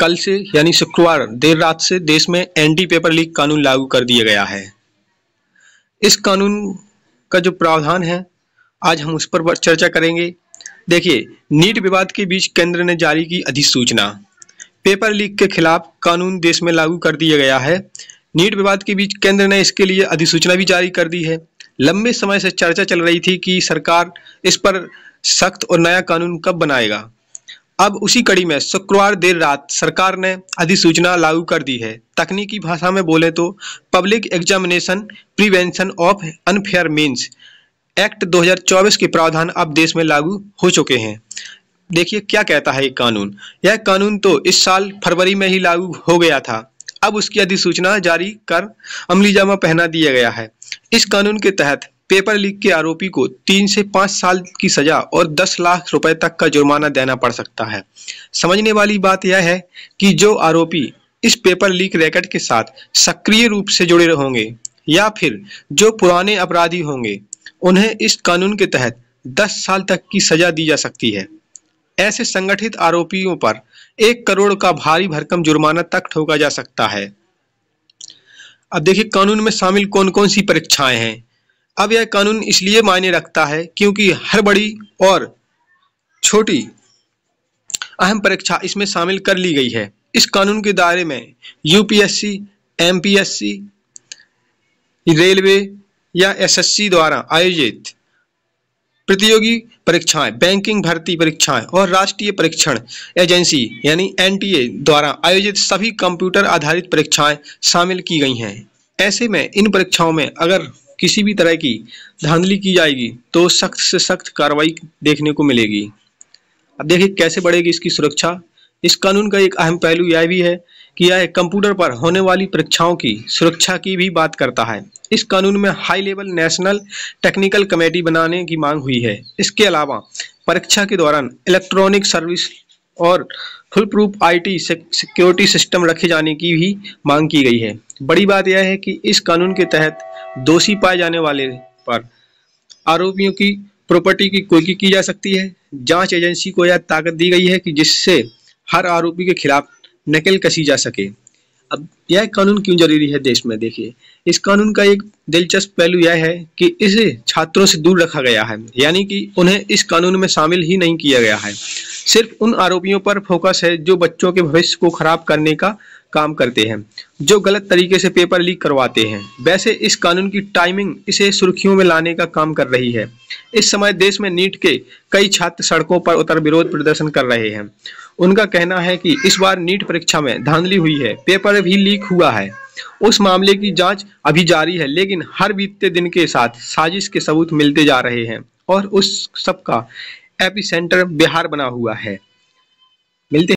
कल से यानी शुक्रवार देर रात से देश में एंटी पेपर लीक कानून लागू कर दिया गया है इस कानून का जो प्रावधान है आज हम उस पर चर्चा करेंगे देखिए नीट विवाद के बीच केंद्र ने जारी की अधिसूचना पेपर लीक के खिलाफ कानून देश में लागू कर दिया गया है नीट विवाद के बीच केंद्र ने इसके लिए अधिसूचना भी जारी कर दी है लंबे समय से चर्चा चल रही थी कि सरकार इस पर सख्त और नया कानून कब बनाएगा अब उसी कड़ी में शुक्रवार देर रात सरकार ने अधिसूचना लागू कर दी है तकनीकी भाषा में बोले तो public examination prevention of unfair means act 2024 के प्रावधान अब देश में लागू हो चुके हैं देखिए क्या कहता है ये कानून यह कानून तो इस साल फरवरी में ही लागू हो गया था अब उसकी अधिसूचना जारी कर अमली पहना दिया गया है इस कानून के तहत पेपर लीक के आरोपी को तीन से पांच साल की सजा और दस लाख रुपए तक का जुर्माना देना पड़ सकता है समझने वाली बात यह है कि जो आरोपी इस पेपर लीक रैकेट के साथ सक्रिय रूप से जुड़े होंगे या फिर जो पुराने अपराधी होंगे उन्हें इस कानून के तहत दस साल तक की सजा दी जा सकती है ऐसे संगठित आरोपियों पर एक करोड़ का भारी भरकम जुर्माना तक ठोका जा सकता है अब देखिए कानून में शामिल कौन कौन सी परीक्षाएं हैं अब यह कानून इसलिए मायने रखता है क्योंकि हर बड़ी और छोटी अहम परीक्षा इसमें शामिल कर ली गई है इस कानून के दायरे में यूपीएससी एमपीएससी रेलवे या एसएससी द्वारा आयोजित प्रतियोगी परीक्षाएं बैंकिंग भर्ती परीक्षाएं और राष्ट्रीय परीक्षण एजेंसी यानी एनटीए द्वारा आयोजित सभी कंप्यूटर आधारित परीक्षाएं शामिल की गई हैं ऐसे में इन परीक्षाओं में अगर किसी भी तरह की धांधली की जाएगी तो सख्त से सख्त कार्रवाई देखने को मिलेगी अब देखिए कैसे बढ़ेगी इसकी सुरक्षा इस कानून का एक अहम पहलू यह भी है कि यह कंप्यूटर पर होने वाली परीक्षाओं की सुरक्षा की भी बात करता है इस कानून में high level national technical committee बनाने की मांग हुई है इसके अलावा परीक्षा के दौरान इलेक्ट्रॉनिक सर्विस और full proof IT security system रखे जाने की भी मांग की गई है बड़ी बात यह है कि इस कानून के तहत दोषी पाए जाने वाले पर आरोपियों की प्रॉपर्टी की कोई की जा सकती है जांच एजेंसी को यह ताकत दी गई है कि जिससे हर आरोपी के खिलाफ नकल कसी जा सके अब यह कानून क्यों जरूरी है देश में देखिए इस कानून का एक दिलचस्प पहलू यह है कि इसे छात्रों से दूर रखा गया है यानी कि उन्हें इस कानून में शामिल ही नहीं किया गया है सिर्फ उन आरोपियों पर फोकस है जो बच्चों के भविष्य को खराब करने का काम करते हैं जो गलत तरीके से पेपर लीक करवाते हैं वैसे इस कानून की टाइमिंग इसे सुर्खियों में लाने का काम कर रही है इस समय देश में नीट के कई छात्र सड़कों पर उतर विरोध प्रदर्शन कर रहे हैं उनका कहना है कि इस बार नीट परीक्षा में धांधली हुई है पेपर भी लीक हुआ है उस मामले की जांच अभी जारी है लेकिन हर बीतते दिन के साथ साजिश के सबूत मिलते जा रहे हैं और उस सबका एपिसेंटर बिहार बना हुआ है मिलते